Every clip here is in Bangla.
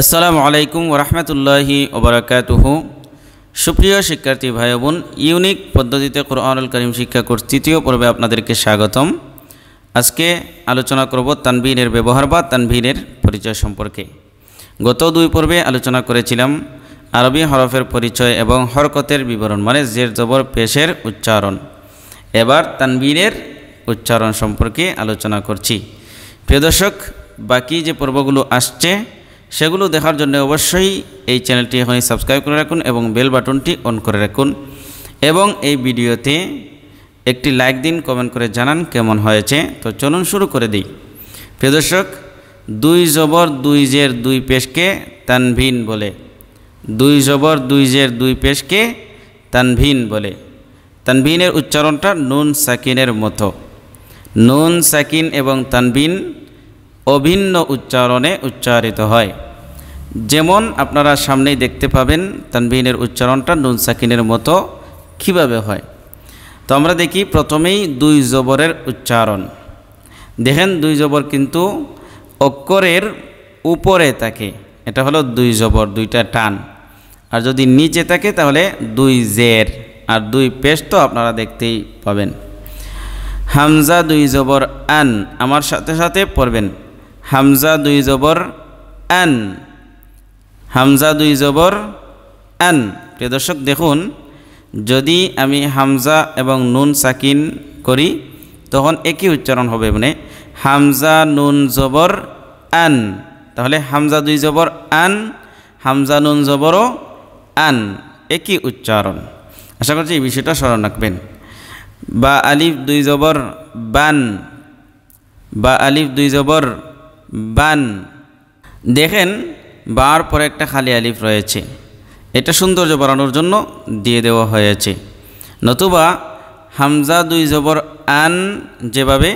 আসসালামু আলাইকুম ওরহমতুল্লাহি ওবরাকাতুহু সুপ্রিয় শিক্ষার্থী ভাই বোন ইউনিক পদ্ধতিতে কোরআনুল করিম শিক্ষা কোর্স তৃতীয় পর্বে আপনাদেরকে স্বাগতম আজকে আলোচনা করব তানভীরের ব্যবহার বা তানভীরের পরিচয় সম্পর্কে গত দুই পর্বে আলোচনা করেছিলাম আরবি হরফের পরিচয় এবং হরকতের বিবরণ মানে জের জবর পেশের উচ্চারণ এবার তানভীরের উচ্চারণ সম্পর্কে আলোচনা করছি প্রিয় দর্শক বাকি যে পর্বগুলো আসছে সেগুলো দেখার জন্য অবশ্যই এই চ্যানেলটি এখনই সাবস্ক্রাইব করে রাখুন এবং বেল বাটনটি অন করে রাখুন এবং এই ভিডিওতে একটি লাইক দিন কমেন্ট করে জানান কেমন হয়েছে তো চলুন শুরু করে দিই প্রিয় দর্শক দুই জবর দুই জের দুই পেশকে তানভিন বলে দুই জবর দুই জের দুই পেশকে তানভিন বলে তানভিনের উচ্চারণটা নুন সাকিনের মতো নুন সাকিন এবং তানভিন অভিন্ন উচ্চারণে উচ্চারিত হয় যেমন আপনারা সামনেই দেখতে পাবেন তানবিহীনের উচ্চারণটা নুন সাকিনের মতো কীভাবে হয় তো আমরা দেখি প্রথমেই দুই জবরের উচ্চারণ দেখেন দুই জবর কিন্তু অক্ষরের উপরে থাকে এটা হলো দুই জবর দুইটা টান আর যদি নিচে থাকে তাহলে দুই জের আর দুই পেশ তো আপনারা দেখতেই পাবেন হামজা দুই জবর আন আমার সাথে সাথে পড়বেন হামজা দুই জবর অ্যান হামজা দুই জবর অ্যান প্রিয় দর্শক দেখুন যদি আমি হামজা এবং নুন সাকিন করি তখন একই উচ্চারণ হবে মানে হামজা নুন জবর আন তাহলে হামজা দুই জবর আন হামজা নুন জবরও আন একই উচ্চারণ আশা করছি এই বিষয়টা স্মরণ রাখবেন বা আলিফ দুই জবর বান বা আলিফ দুই জবর বান দেখেন বার পরে একটা খালি আলিফ রয়েছে এটা সৌন্দর্য বাড়ানোর জন্য দিয়ে দেওয়া হয়েছে নতুবা হামজা দুই জবর আন যেভাবে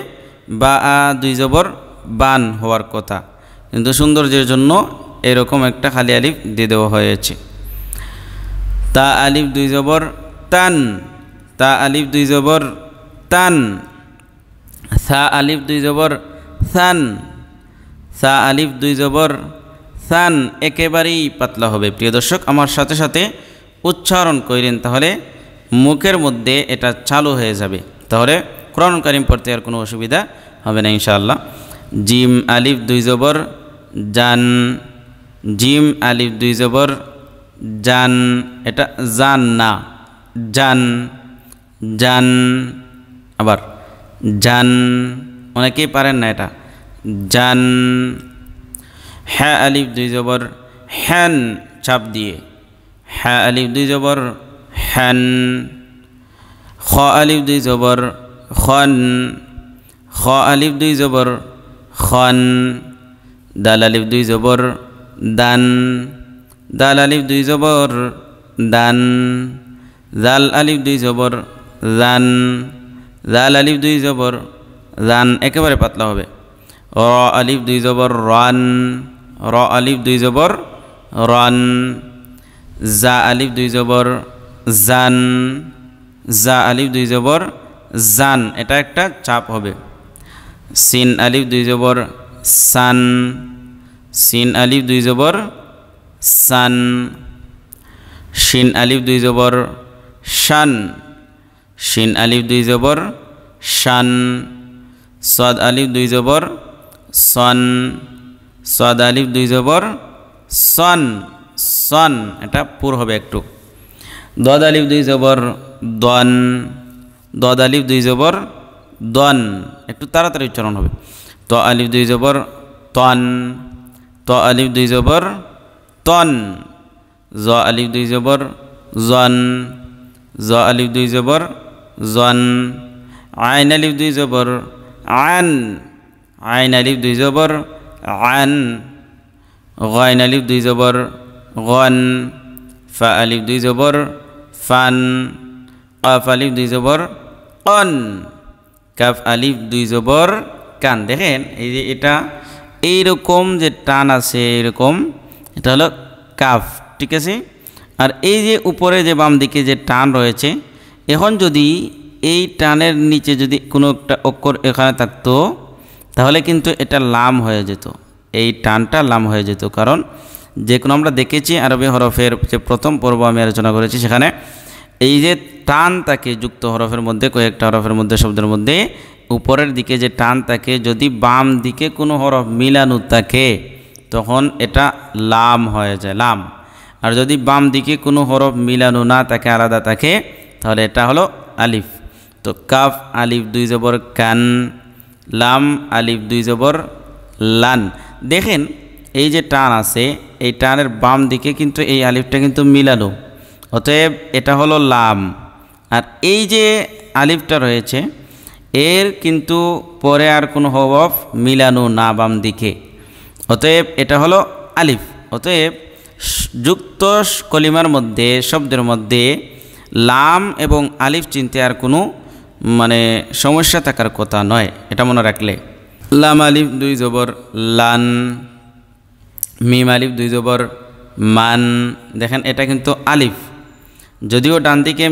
বা আ দুই জবর বান হওয়ার কথা কিন্তু সৌন্দর্যের জন্য এরকম একটা খালি আলিফ দিয়ে দেওয়া হয়েছে তা আলিফ দুই জবর তান তা আলিফ দুই জবর তান সা আলিফ দুই জবর সান সা আলিফ দুই জবর সান একেবারেই পাতলা হবে প্রিয় দর্শক আমার সাথে সাথে উচ্চারণ করিলেন তাহলে মুখের মধ্যে এটা চালু হয়ে যাবে তাহলে কোরআন করিম পড়তে আর কোনো অসুবিধা হবে না ইনশাআল্লাহ জিম আলিফ দুই জবর জান জিম আলিফ দুই জবর জান এটা জান না জান জান আবার জান অনেকেই পারেন না এটা জান হ্যাঁ আলিফ দুই জবর হ্যান চাপ দিয়ে হ্যাঁ আলিফ দুই জবর হ্যান খ আলিফ দুই জবর খন খ আলিফ দুই জবর খন দাল আলিফ দুই জবর দান দাল আলিফ দুই জবর দান জাল আলিফ দুই জবর জান জাল আলিফ দুই জবর জান একেবারে পাতলা হবে র আলিফ দুই জবর রান র আলিফ দুই জবর রান জা আলিফ দুই জবর জান জা আলিফ দুই জবর জান এটা একটা চাপ হবে সিন আলিফ দুই জবর সান সিন আলিফ দুই জবর সান সিন আলিফ দুই জবর শান সিন আলিফ দুই জবর শান সদ আলিফ দুই জবর সন সদ আলিফ দুই জবর সন সন এটা পুর হবে একটু দদ আলিফ দুই জবর দন দদ আলিফ দুই জবর দন একটু তাড়াতাড়ি উচ্চারণ হবে ত আলিফ দুই জবর তন ত আলিফ দুই জবর তন জ আলিফ দুই জবর জন জ আলিফ দুই জবর জন আইন আলিফ দুই জবর আন আইন আলিফ দুই জবর আন গয়ন আলিফ দুই জবর গন ফা আলিফ দুই জবর ফান কফ আলিফ দুই জবর অন কাফ আলিফ দুই জবর কান দেখেন এই যে এটা এইরকম যে টান আছে এরকম এটা হলো কাফ ঠিক আছে আর এই যে উপরে যে বাম দিকে যে টান রয়েছে এখন যদি এই টানের নিচে যদি কোনো একটা অক্ষর এখানে থাকতো তাহলে কিন্তু এটা লাম হয়ে যেত এই টানটা লাম হয়ে যেত কারণ যে কোনো আমরা দেখেছি আরবি হরফের যে প্রথম পর্ব আমি আলোচনা করেছি সেখানে এই যে টান তাকে যুক্ত হরফের মধ্যে কয়েকটা হরফের মধ্যে শব্দের মধ্যে উপরের দিকে যে টান তাকে যদি বাম দিকে কোনো হরফ মিলানো থাকে তখন এটা লাম হয়ে যায় লাম আর যদি বাম দিকে কোনো হরফ মিলানো না তাকে আলাদা থাকে তাহলে এটা হলো আলিফ তো কাফ আলিফ দুই জবর কান লাম আলিফ দুই জবর লান দেখেন এই যে টান আছে এই টানের বাম দিকে কিন্তু এই আলিফটা কিন্তু মিলালো অতএব এটা হলো লাম আর এই যে আলিফটা রয়েছে এর কিন্তু পরে আর কোনো অফ মিলানো না বাম দিকে অতএব এটা হলো আলিফ অতএব যুক্ত কলিমার মধ্যে শব্দের মধ্যে লাম এবং আলিফ চিনতে আর কোনো মানে সমস্যা থাকার কথা নয় এটা মনে রাখলে লাম আলিফ দুই জবর লান মিম আলিফ দুই জবর মান দেখেন এটা কিন্তু আলিফ যদিও ডান দিকে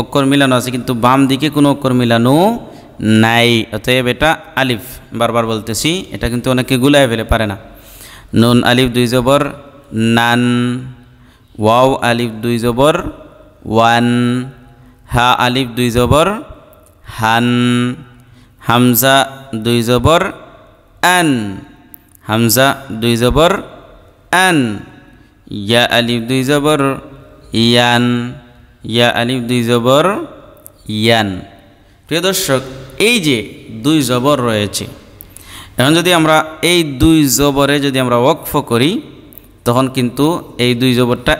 অক্ষর মিলানো আছে কিন্তু বাম দিকে কোনো অক্ষর মিলানো নাই অতএব এটা আলিফ বারবার বলতেছি এটা কিন্তু অনেকে গুলায় ফেলে পারে না নুন আলিফ দুই জবর নান ওয়াও আলিফ দুই জবর ওয়ান হা আলিফ দুই জবর হান হামজা দুই জবর আন হামজা দুই জবর আন ইয়া আলিফ দুই জবর ইয়ান ইয়া আলিফ দুই জবর ইয়ান প্রিয় দর্শক এই যে দুই জবর রয়েছে এখন যদি আমরা এই দুই জবরে যদি আমরা ওকফ করি তখন কিন্তু এই দুই জবরটা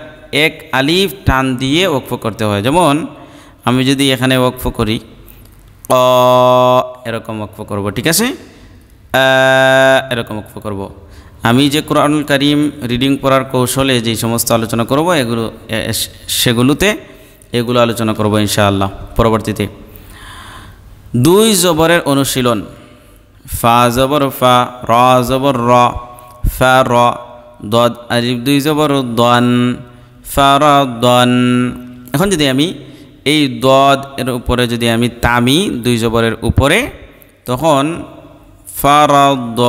এক আলিফ টান দিয়ে ওকফ করতে হয় যেমন আমি যদি এখানে ওকফ করি অ এরকম অক্ফ করব ঠিক আছে এরকম অক্ফ করব আমি যে কোরআনুল করিম রিডিং পড়ার কৌশলে যে সমস্ত আলোচনা করব এগুলো সেগুলোতে এগুলো আলোচনা করব ইনশাআল্লাহ পরবর্তীতে দুই জবরের অনুশীলন ফা জবর ফা র জবর র ফা র দদ আলিফ দুই জবর দন ফা র দন এখন যদি আমি এই দদ এর উপরে যদি আমি তামি দুই জবরের উপরে তখন দ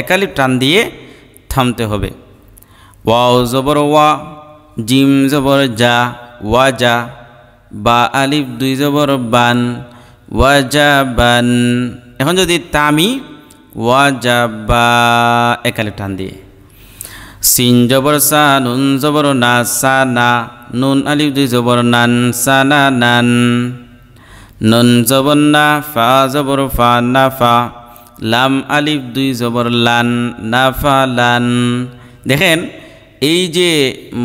একালি টান দিয়ে থামতে হবে ওয়াও জবর ওয়া জিম জবর যা ওয়া যা বা আলিফ দুই জবর বান ওয়া যা বান এখন যদি তামি ওয়া যা বা একালি টান দিয়ে সিন জবর সা নুন জবর না সা না নুন আলিফ দুই জবর নান সা না নান নুন জবর না ফা জবর ফা না ফা লাম আলিফ দুই জবর লান না ফা লান দেখেন এই যে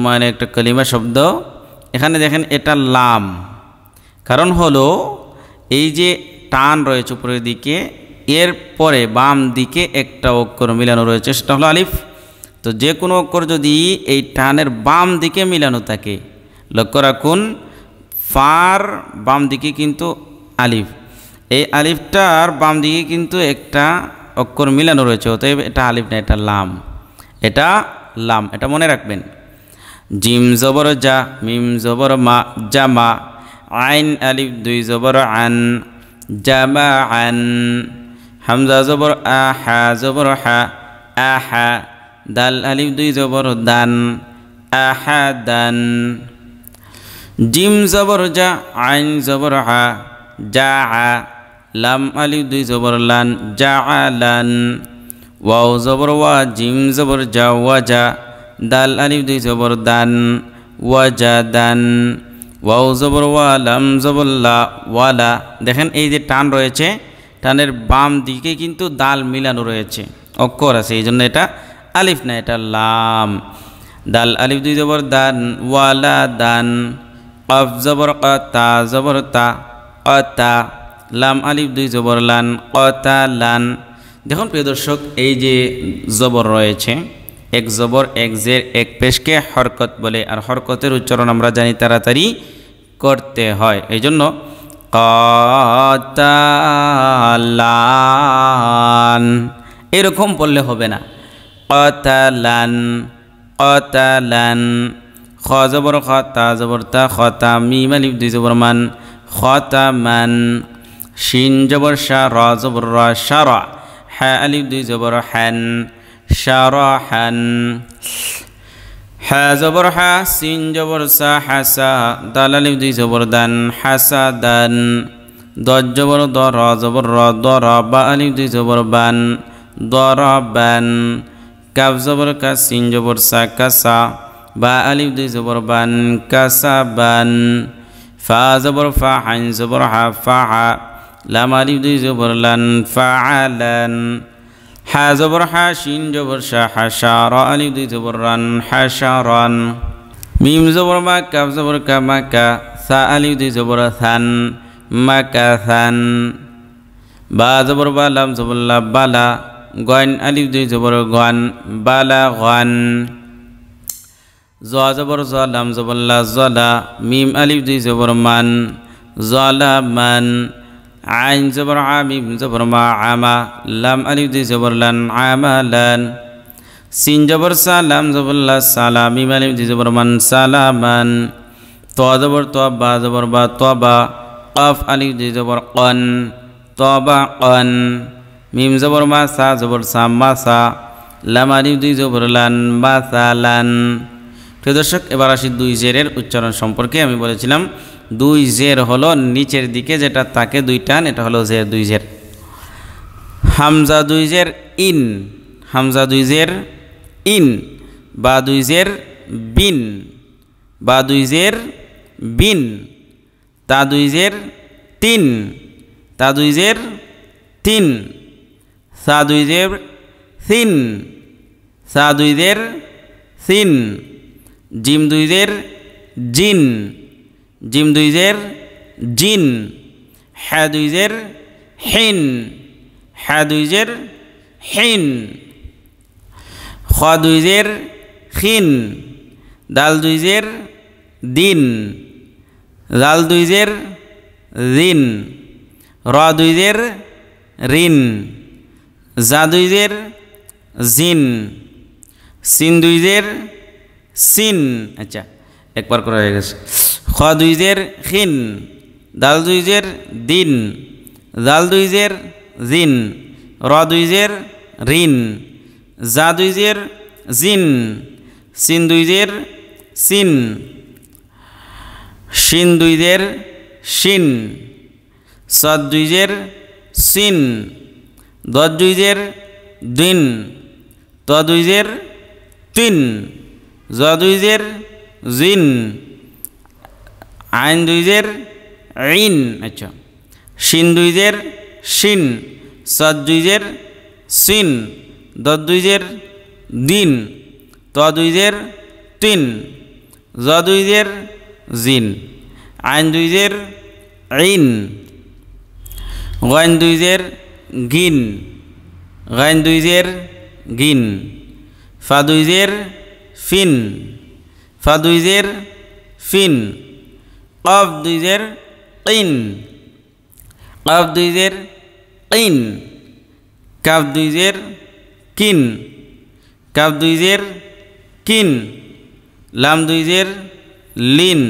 মানে একটা কলিমা শব্দ এখানে দেখেন এটা লাম কারণ হলো এই যে টান রয়েছে উপরের দিকে এর পরে বাম দিকে একটা অক্ষর মিলানো রয়েছে সেটা হলো আলিফ তো যে কোনো অক্ষর যদি এই টানের বাম দিকে মিলানো থাকে লক্ষ্য রাখুন ফার বাম দিকে কিন্তু আলিফ এই আলিফটার বাম দিকে কিন্তু একটা অক্ষর মিলানো রয়েছে অতএব এটা আলিফ না এটা লাম এটা লাম এটা মনে রাখবেন জিম জবর যা মিম জবর মা জামা আইন আলিফ দুই জবর আন জামা আন হামজা জবর আহা জবর হা আহা দাল আলিফ দুই জবর দান আহাদান জিম জবর যা আইন জবর হা যা আ লাম আলিফ দুই জবর লান যা আলান ওয়াও জবর ওয়া জিম জবর যা ওয়া যা দাল আলিফ দুই জবর দান ওয়া যা দান ওয়াও জবর ওয়া লাম জবর লা ওয়ালা দেখেন এই যে টান রয়েছে টানের বাম দিকে কিন্তু দাল মিলানো রয়েছে অক্ষর আছে এই জন্য এটা আলিফ না এটা লাম দাল আলিফ দুই জবর দান ওয়ালা দান কফ জবর কতা জবর তা কতা লাম আলিফ দুই জবর লান কতা লান দেখুন প্রিয় দর্শক এই যে জবর রয়েছে এক জবর এক জের এক পেশকে হরকত বলে আর হরকতের উচ্চারণ আমরা জানি তাড়াতাড়ি করতে হয় এই জন্য লান এরকম বললে হবে না قتلا قتلا خازبر خاتا زبرتا خاتا زبر تا خا ميم الف دي زبر من خاتما شين زبر شا را زبر را شرع حاء الف دي زبر حن شرحا حا زبر حا سين زبر سا حسا دال الف دي زبر دن حسدا ضد زبر ضر زبر ضرب الف دي زبر بن ضربا كاف زبر كاسين جبر سا كاسا با ألف دي زبر بان كاسا بان فا زبر فا حين زبر حا فا حا لام ألف دي زبر لان فا عالان حا زبر حا شين جبر شا حشا را ألف دي زبر ران حشا ران ميم زبر ما كاف زبر كا ما كا سا ألف دي زبر ثان ما كا ثان با زبر با لام زبر لا با لا গন আলিফ দুই জবর গন বালা গন জ জবর জ লাম জবল্লা জলা মিম আলিফ দুই জবর মান জলা মান আইন জবর আ মিম জবর মা আমা লাম আলিফ দুই জবর লান আমা লান সিন জবর সা লাম জবল্লা সালা মিম আলিফ দুই জবর মান সালা মান ত জবর ত বা জবর বা ত বা কফ আলিফ দুই জবর কন তবা কন মিম জবর মা সা জবর সাম মা লামারি দুই জবর লান বা লান প্রিয় দর্শক এবার আসি দুই জেরের উচ্চারণ সম্পর্কে আমি বলেছিলাম দুই জের হলো নিচের দিকে যেটা তাকে দুই টান এটা হলো জের দুই জের হামজা দুই জের ইন হামজা দুই জের ইন বা দুই জের বিন বা দুই জের বিন তা দুই জের তিন তা দুই জের তিন সা সিন সা সিন জিম দুইদের জিন জিম দুইদের জিন হ্যা দুইজের হিন হ্যা দুইজের হিন খ দুইজের খিন দাল দুইজের দিন লাল দুইজের ঋণ র দুইজের ঋণ জাদুইদের জিন সিন সিন আচ্ছা একবার করা হয়ে গেছে খ দুইদের খিন দাল দুইজের দিন জাল দুইজের জিন র দুইজের ঋণ যা দুইজের জিন সিন দুইজের সিন শিন দুইজের শিন সদ দুইজের সিন দজুইজের দিন তদুইজের তিন জদুইজের জিন আইন দুইজের ঋণ আচ্ছা শিন দুইজের শিন সদুইজের সিন দদুইজের দিন তদুইজের তিন জদুইজের দুইজের জিন আইন দুইজের ঋণ গয়েন দুইজের গিন গাইন দুইজের গিন ফা দুইজের ফিন ফা দুইজের ফিন কফ দুই জের ইন কফ দুই জের ইন কাপ দুইজের কিন কাপ দুইজের কিন লাম দুইজের লিন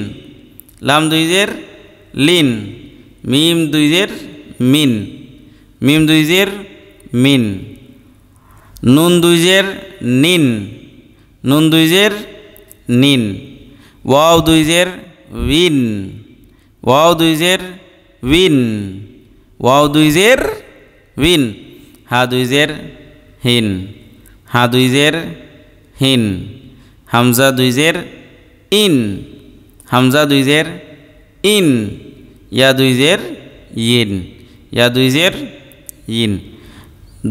লাম দুইজের লিন মিম দুইজের মিন मीम दुईजर मीन नून दुईजर नीन नून दुईजर नीन वाव दुईजर विन वाव दुईजर विन वाव दुईजर विन हा दुईजर हिन हा दुईजर हिन हमजा दुईजर इन हमजा दुईजर इन या दुईजर इन या दुईजर ইন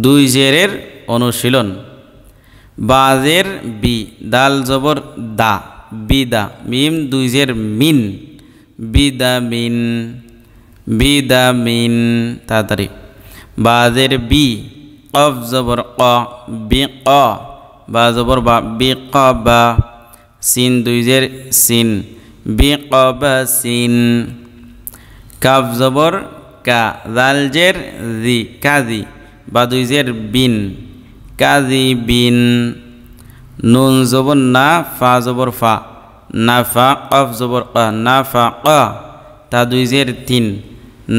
দুই জেরের অনুশীলন বাজের বি দাল জবর দা বিদা মিম দুই জের মিন বিদামিন বিদামিন তাড়াতাড়ি বাজের বি কফ জবর ক বি ক বা জবর বা বি ক বা সিন দুই জের সিন বি ক বা সিন কাফ জবর কা জালজের জি কাজি বা দুই জের বিন কাজি বিন নুন জবর না ফা জবর ফা না ফা কফ জবর ক না ফা ক তা দুই জের তিন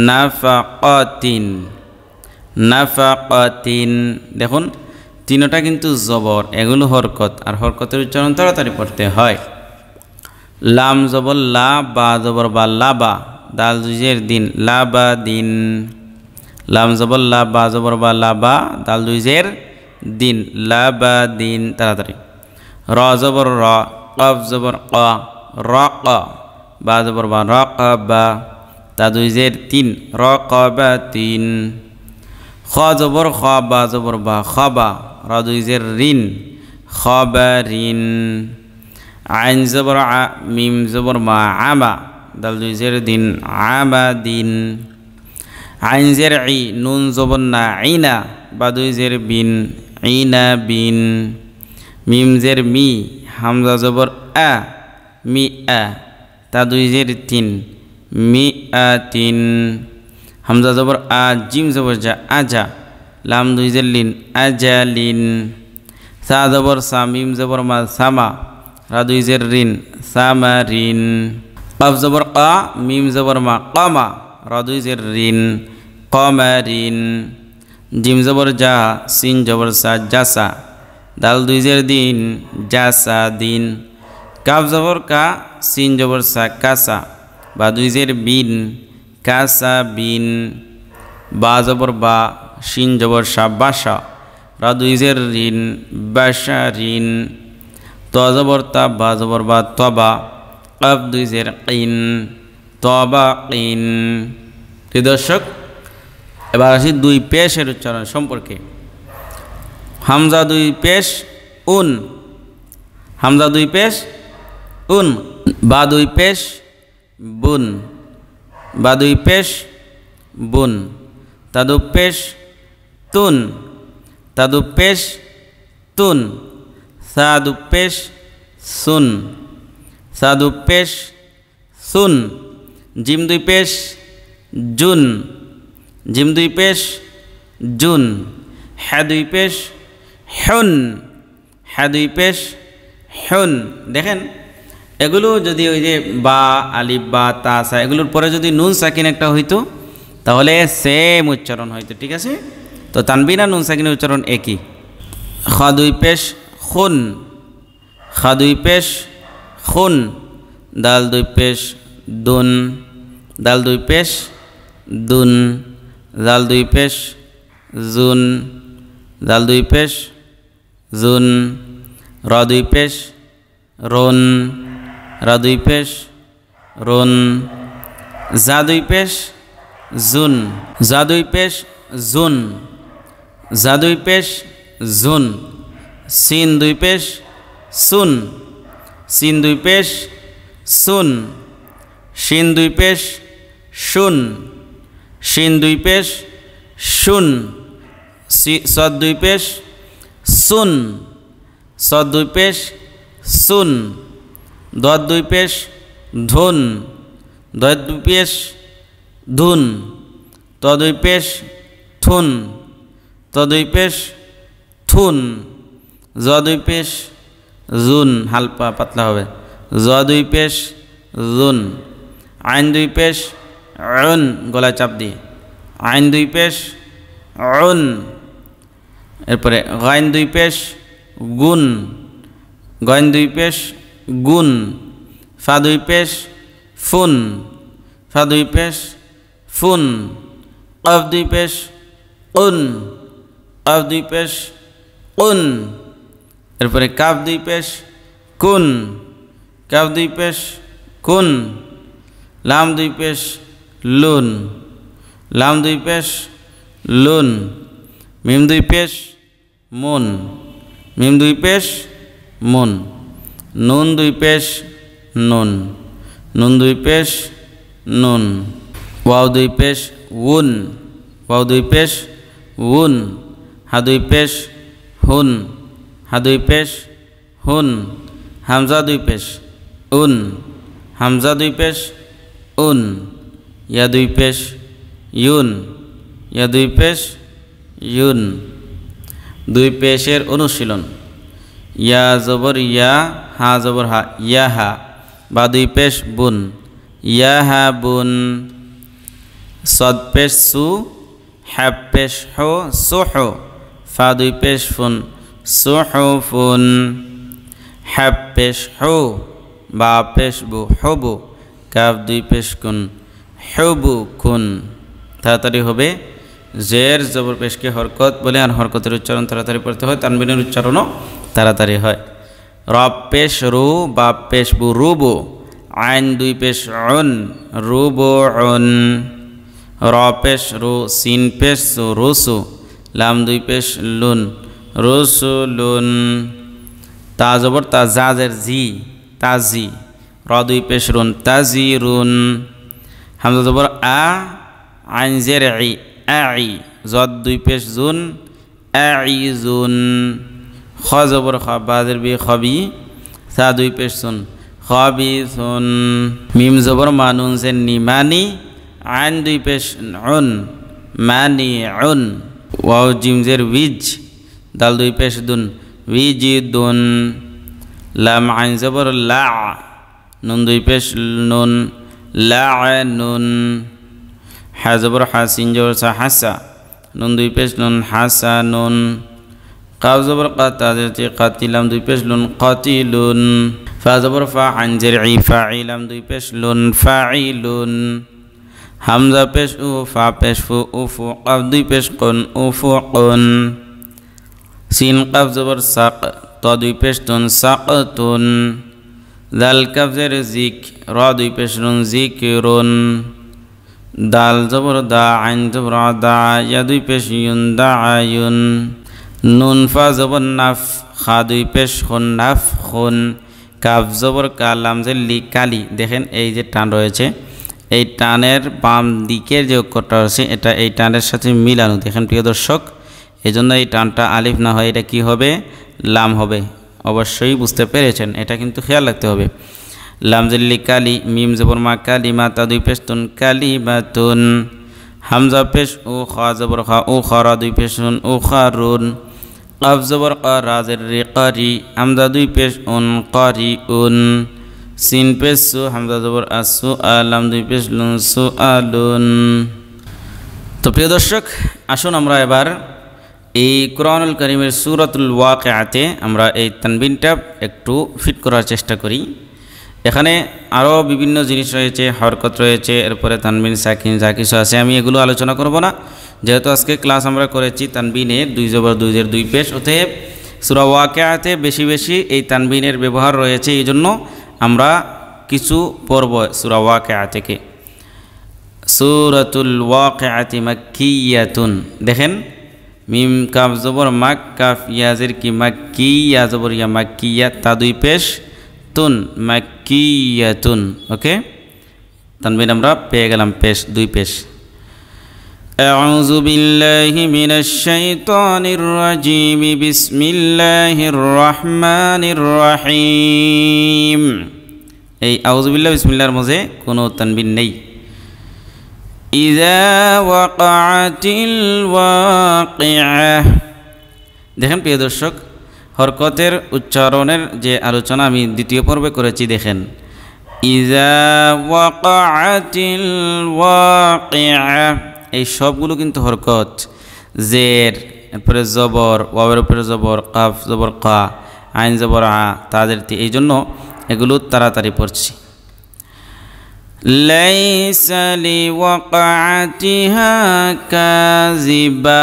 না ফা ক তিন না ফা ক তিন দেখুন তিনটা কিন্তু জবর এগুলো হরকত আর হরকতের উচ্চারণ তাড়াতাড়ি পড়তে হয় লাম জবর লা বা জবর বা লাবা দাল দুইজের দিন লাবা দিন লাম জবর লাবা জবর বা লাবা দাল দুইজের দিন লাবা দিন তাড়াতাড়ি র জবর র কফ জবর ক র ক বা জবর বা র ক বা তা দুইজের তিন র ক বা তিন খ জবর খ বা জবর বা খ বা র দুইজের ঋণ খ বা ঋণ আইন জবর আ মিম জবর মা আবা দাল দুই জের দিন আবাদিন আইন জের ই নুন না আইনা বা দুই জের বিন আইনা বিন মিম জের মি হামজা জবর আ মি আ তা দুই জের তিন মি আ তিন হামজা জবর আ জিম জবর যা আজা লাম দুই জের লিন আজা লিন সা জবর সা মিম জবর মা সামা রা দুই জের রিন সামা রিন কফ জবর কা মিম জবর মা কামা রদুই জের রিন কমারিন জিম জবর যা সিন জবর সা জাসা দাল দুই জের দিন জাসা দিন কাফ জবর কা সিন জবর সা কাসা বা দুই জের বিন কাসা বিন বা জবর বা সিন জবর সা বাসা রা দুই জের ঋণ বাসা ঋণ ত জবর তা বা জবর বা তবা কফ দুই জের ইন তবা ইন দর্শক এবার আসি দুই পেশের উচ্চারণ সম্পর্কে হামজা দুই পেশ উন হামজা দুই পেশ উন বা দুই পেশ বুন বা দুই পেশ বুন তাদু পেশ তুন তাদু পেশ তুন সাদু পেশ সুন সা দু পেশ সুন জিম দুই পেশ জুন জিম দুই পেশ জুন হ্যা দুই পেশ হ্যুন হ্যা দুই পেশ হ্যুন দেখেন এগুলো যদি ওই যে বা আলিফ বা তাসা এগুলোর পরে যদি নুন সাকিন একটা হইতো তাহলে সেম উচ্চারণ হইতো ঠিক আছে তো তানবিনা নুন সাকিনের উচ্চারণ একই খা দুই পেশ খুন খা দুই পেশ খুন দাল দুই পেশ দুন দাল দুই পেশ দুন জাল দুই পেশ জুন জাল দুই পেশ জুন র দুই পেশ রোন র দুই পেশ রোন জা দুই পেশ জুন জা দুই পেশ জুন জা দুই পেশ জুন সিন দুই পেশ সুন সিন দুই পেশ সুন শিন দুই পেশ শুন শিন দুই পেশ শুন সদ দুই পেশ সুন সদ দুই পেশ সুন দদ দুই পেশ ধুন দয় দুই পেশ ধুন তদুই পেশ থুন তদুই পেশ থুন জদুই পেশ জুন হালপা পাতলা হবে জ দুই পেশ জুন আইন দুই পেশ অন গলায় চাপ দিয়ে আইন দুই পেশ অন এরপরে গাইন দুই পেশ গুণ গইন দুই পেশ গুণ ফা দুই পেশ ফুন ফা দুই পেশ ফুন অফ দুই পেশ উন অফ দুই পেশ উন এরপরে কাপ দুই পেশ কুন কাপ দুই পেশ কুন লাম দুই পেশ লুন লাম দুই পেশ লুন মিম দুই পেশ মুন মিম দুই পেশ মুন নুন দুই পেশ নুন নুন দুই পেশ নুন ওয়াও দুই পেশ উন ওয়াও দুই পেশ উন হা দুই পেশ হুন হা দুই পেশ হুন হামজা দুই পেশ উন হামজা দুই পেশ উন ইয়া দুই পেশ ইউন ইয়া দুই পেশ ইউন দুই পেশের অনুশীলন ইয়া জবর ইয়া হা জবর হা ইয়া হা বা দুই পেশ বুন ইয়া হা বুন সদ পেশ সু হ্যাপ পেশ হো সো হো ফা দুই পেশ ফুন সুহুফুন হ্যাব পেশ হো বা পেশ বু হবু কাব দুই পেশ কুন হবু কুন তাড়াতাড়ি হবে জের জবর পেশকে হরকত বলে আর হরকতের উচ্চারণ তাড়াতাড়ি পড়তে হয় তানবিনের উচ্চারণও তাড়াতাড়ি হয় রব পেশ রু বা পেশ বু রুবু আইন দুই পেশ অন রুবু অন র পেশ রু সিন পেশ রুসু লাম দুই পেশ লুন রসুলুন তা জবর তা জাজের জি তাজি রদুই দুই পেশরুন তাজি হামজা জবর আ আইন জের আই জদ দুই পেশ জুন আইজুন খ জবর খ বাজের বি খবি সা দুই পেশ সুন খবি সুন মিম জবর মানুন সে নিমানি আইন দুই পেশ উন মানি উন ওয়াও জিমজের উইজ دال دوی پیش دون ویجی دون لام عین زبر لع نون دوی پیش نون لع نون حزبر حسین جور سا حسا نون دوی پیش نون حسا نون قاو زبر قطع زرتی قطی لام دوی پیش لون قطی لون فا زبر فا عین زرعی فاعی لام دوی پیش لون فاعی لون حمزة بش أوفا بش فو أوفو قف دي قن أوفو قن সিন কবজর সাক তদুই দুই পেশতুন সাক তুন দাল কবজের জিক র দুই পেশরুন রুন দাল জবর দা আইন জবর দা ইয়া পেশ ইউন দা আয়ুন নুন ফা জবর নাফ খা দুই পেশ খুন নাফ খুন কাফ জবর কালাম যে লি কালি দেখেন এই যে টান রয়েছে এই টানের বাম দিকের যে অক্ষরটা রয়েছে এটা এই টানের সাথে মিলানো দেখেন প্রিয় দর্শক এজন্য এই টানটা আলিফ না হয় এটা কি হবে লাম হবে অবশ্যই বুঝতে পেরেছেন এটা কিন্তু খেয়াল রাখতে হবে লামজুল্লি কালি মিম জবর মা কালি মা তা দুই পেস্তুন কালি বা তুন হামজা পেশ ও খা জবর খা ও খরা দুই পেশুন ও খারুন কফ জবর ক রাজের রে করি হামজা দুই পেশ উন করি উন সিন পেস সু হামজা জবর আসু আলাম দুই পেশ লুন সু আলুন তো প্রিয় দর্শক আসুন আমরা এবার এই কোরআনুল করিমের সুরাতুল ওয়াকেআতে আমরা এই তানবিনটা একটু ফিট করার চেষ্টা করি এখানে আরও বিভিন্ন জিনিস রয়েছে হরকত রয়েছে এরপরে তানবিন সাকিন যা কিছু আছে আমি এগুলো আলোচনা করব না যেহেতু আজকে ক্লাস আমরা করেছি তানবিনের দুই জবর দুইয়ের দুই পেশ অতএব সুরা ওয়াকেআতে বেশি বেশি এই তানবিনের ব্যবহার রয়েছে এই জন্য আমরা কিছু পর্ব সুরা ওয়াকেআ থেকে সুরাতুল ওয়াকেআতি মাক্কিয়াতুন দেখেন মিম কাফ জবর মাক কাফ ইয়াজের কি মাক্কি ইয়া জবর ইয়া ইয়া তা দুই পেশ তুন মাক্কিয়া তুন ওকে তানবিন আমরা পেয়ে গেলাম পেশ দুই পেশ أعوذ بالله من الشيطان الرجيم بسم الله الرحمن الرحيم এই আউজবিল্লা বিসমিল্লার মাঝে কোনো তানবিন নেই ইদা ওয়াকাতিল ওয়াকিআহ দেখেন প্রিয় দর্শক হরকতের উচ্চারণের যে আলোচনা আমি দ্বিতীয় পর্বে করেছি দেখেন ইজা ওয়াকাতিল ওয়াকিআহ এই সবগুলো কিন্তু হরকত জের এরপরে জবর ওয়াবের উপরে জবর কাফ জবর কা আইন জবর আ তাদের এই জন্য এগুলো তাড়াতাড়ি পড়ছি ليس لوقعتها كاذبة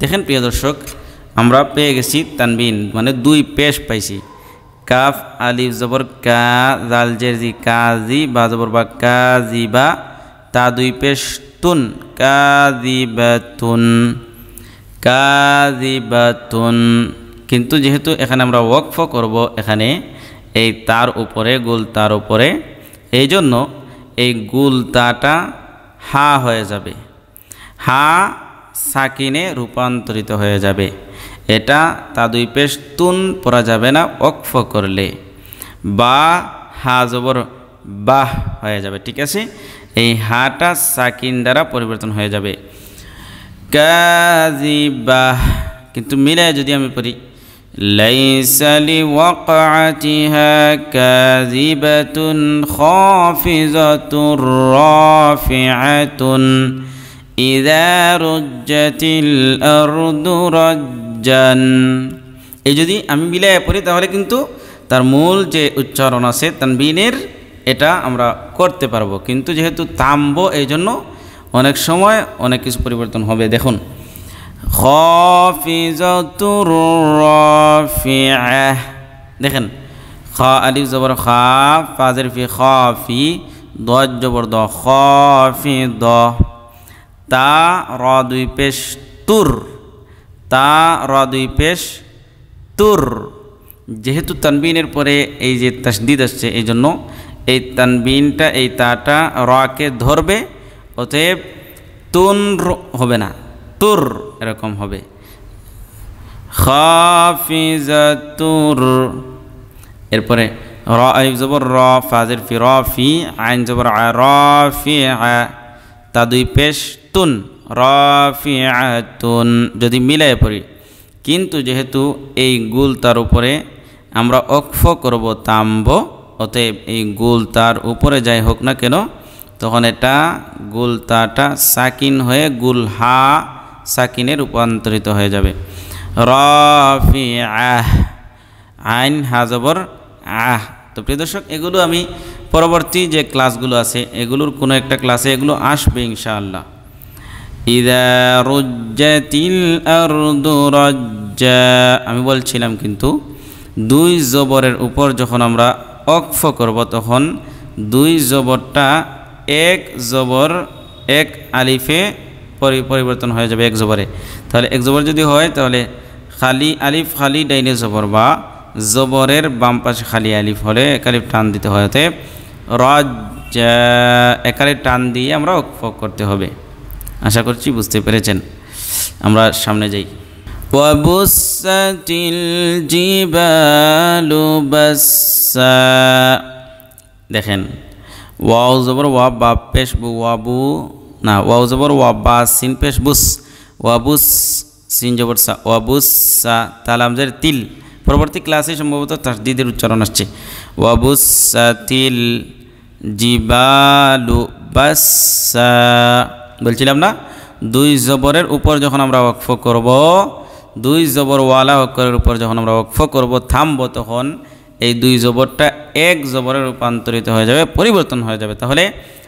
দেখেন প্রিয় দর্শক আমরা পেয়ে গেছি তানবিন মানে দুই পেশ পাইছি কাফ আলিফ জবর কা জাল জেরজি কাজি বা জবর বা কাজি বা তা দুই পেশ তুন কাজিবাতুন কাজিবাতুন কিন্তু যেহেতু এখানে আমরা ওয়াকফ করব এখানে এই তার উপরে গোল তার উপরে এই জন্য এই গুল তাটা হা হয়ে যাবে হা সাকিনে রূপান্তরিত হয়ে যাবে এটা তা দুই পেস্তুন পরা যাবে না অক্ফ করলে বা হা জবর বাহ হয়ে যাবে ঠিক আছে এই হাটা সাকিন দ্বারা পরিবর্তন হয়ে যাবে কাজি বাহ কিন্তু মিলে যদি আমি পড়ি ليس لوقعتها كاذبة خافضة رافعة إذا رجت الأرض رجا এই যদি আমি বিলায় পড়ি তাহলে কিন্তু তার মূল যে উচ্চারণ আছে তানবিনের এটা আমরা করতে পারবো কিন্তু যেহেতু তাম্ব এই জন্য অনেক সময় অনেক কিছু পরিবর্তন হবে দেখুন খাফিজাতুর রাফিআহ দেখেন খা আলিফ জবর খা ফাজের ফি খাফি দ জবর দ খাফি দ তা র দুই পেশ তুর তা র দুই পেশ তুর যেহেতু তানবিনের পরে এই যে তসদিদ আসছে এই জন্য এই তানবিনটা এই তাটা রকে ধরবে অতএব তুন হবে না তুর এরকম হবে খাফিজাতুর এরপরে র জবর র ফাজের ফি র ফি আইন জবর আ র ফি আ তা দুই পেশ তুন র ফি তুন যদি মিলাই পড়ি কিন্তু যেহেতু এই গুল তার উপরে আমরা অক্ষ করব তাম্ব অতএব এই গুল তার উপরে যাই হোক না কেন তখন এটা গুল তাটা সাকিন হয়ে গুল হা সাকিনে রূপান্তরিত হয়ে যাবে রফি আহ আইন হাজবর আহ তো প্রিয় দর্শক এগুলো আমি পরবর্তী যে ক্লাসগুলো আছে এগুলোর কোনো একটা ক্লাসে এগুলো আসবে ইনশাআল্লাহ আমি বলছিলাম কিন্তু দুই জবরের উপর যখন আমরা অক্ষ করব তখন দুই জবরটা এক জবর এক আলিফে পরিবর্তন হয়ে যাবে এক জবরে তাহলে এক জবর যদি হয় তাহলে খালি আলিফ খালি ডাইনে জবর বা জবরের বাম পাশে খালি আলিফ হলে একালিফ টান দিতে হয় অতএব রজ একালিফ টান দিয়ে আমরা অক্ষ করতে হবে আশা করছি বুঝতে পেরেছেন আমরা সামনে যাই দেখেন ওয়াও জবর ওয়া বাপ পেশ বু ওয়াবু না ওয়াও জবর ওয়া বা সিন পেশ বুস ওয়াবুস সিন জবর সা ওয়াবুস সা তালামজের তিল পরবর্তী ক্লাসে সম্ভবত তাসদিদের উচ্চারণ আসছে ওয়াবুস তিল জিবালু বাস বলছিলাম না দুই জবরের উপর যখন আমরা ওয়াকফ করব দুই জবর ওয়ালা অক্ষরের উপর যখন আমরা ওয়াকফ করব থামব তখন এই দুই জবরটা এক জবরে রূপান্তরিত হয়ে যাবে পরিবর্তন হয়ে যাবে তাহলে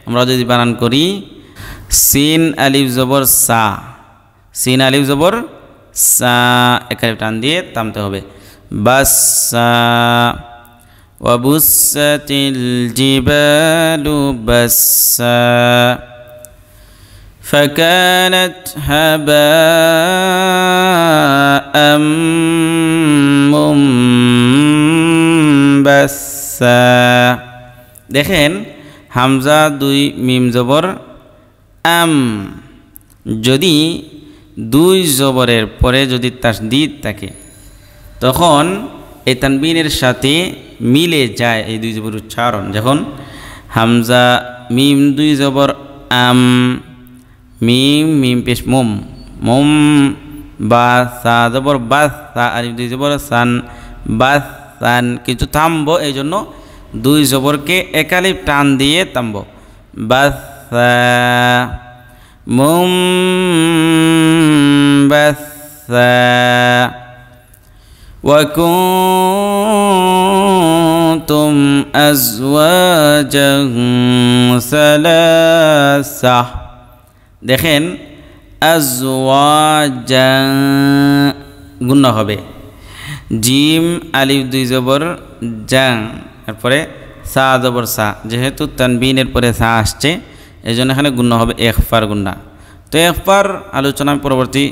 আমরা যদি বানান করি সিন আলিফ জবর সা সিন আলিফ জবর সা এখানে টান দিয়ে থামতে হবে বাস فكانت هباء منبثا দেখেন হামজা দুই মিম জবর আম যদি দুই জবরের পরে যদি তাসদিদ থাকে তখন এই তানবিনের সাথে মিলে যায় এই দুই জবর উচ্চারণ যখন হামজা মিম দুই জবর আম মিম মিম পেশ মোম মোম বা সা জবর বাস সা আর দুই জবর সান বাস সান কিছু থামবো এই জন্য দুই জবরকে একালি টান দিয়ে থামবো বাস منبثا منبثا وكنتم أزواجا ثلاثة দেখেন আজওয়াজা গুণ হবে জিম আলিফ দুই জবর জাং তারপরে সা জবর সা যেহেতু তানবিনের পরে সা আসছে এই জন্য এখানে গুণ্য হবে একফার গুন্না তো একফার আলোচনা আমি পরবর্তী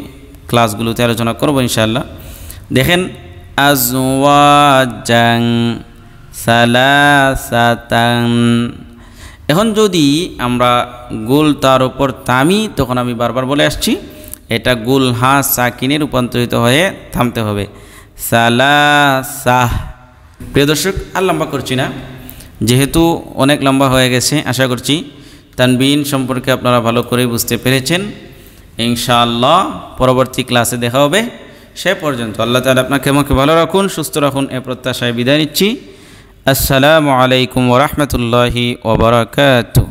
ক্লাসগুলোতে আলোচনা করবো ইনশাল্লাহ দেখেন আজওয়াজাং এখন যদি আমরা গুল তার উপর তামি তখন আমি বারবার বলে আসছি এটা গুল হা সাকিনে রূপান্তরিত হয়ে থামতে হবে সালাসাহ প্রিয় দর্শক আর লম্বা করছি না যেহেতু অনেক লম্বা হয়ে গেছে আশা করছি তানবিন সম্পর্কে আপনারা ভালো করে বুঝতে পেরেছেন ইনশাআল্লাহ পরবর্তী ক্লাসে দেখা হবে সে পর্যন্ত আল্লাহ তালা আপনাকে আমাকে ভালো রাখুন সুস্থ রাখুন এ প্রত্যাশায় বিদায় নিচ্ছি আসসালামু আলাইকুম ওরহমতুল্লাহি ওবরাকাত